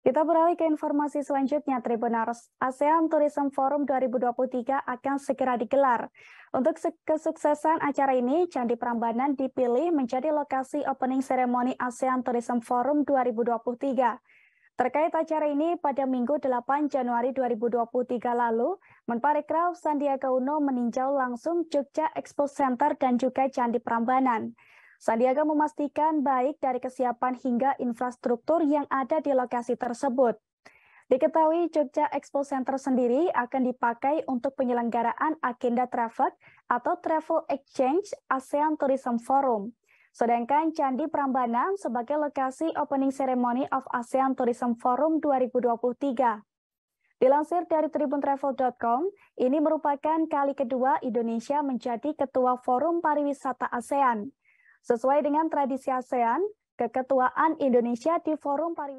Kita beralih ke informasi selanjutnya, Tribunars. ASEAN Tourism Forum 2023 akan segera digelar. Untuk kesuksesan acara ini, Candi Prambanan dipilih menjadi lokasi opening ceremony ASEAN Tourism Forum 2023. Terkait acara ini, pada Minggu 8 Januari 2023 lalu, Menparekraf Sandiaga Uno meninjau langsung Jogja Expo Center dan juga Candi Prambanan. Sandiaga memastikan baik dari kesiapan hingga infrastruktur yang ada di lokasi tersebut. Diketahui Jogja Expo Center sendiri akan dipakai untuk penyelenggaraan agenda travel atau Travel Exchange ASEAN Tourism Forum. Sedangkan Candi Prambanan sebagai lokasi opening ceremony of ASEAN Tourism Forum 2023. Dilansir dari tribuntravel.com, ini merupakan kali kedua Indonesia menjadi ketua forum pariwisata ASEAN. Sesuai dengan tradisi ASEAN, keketuaan Indonesia di Forum Pariwisata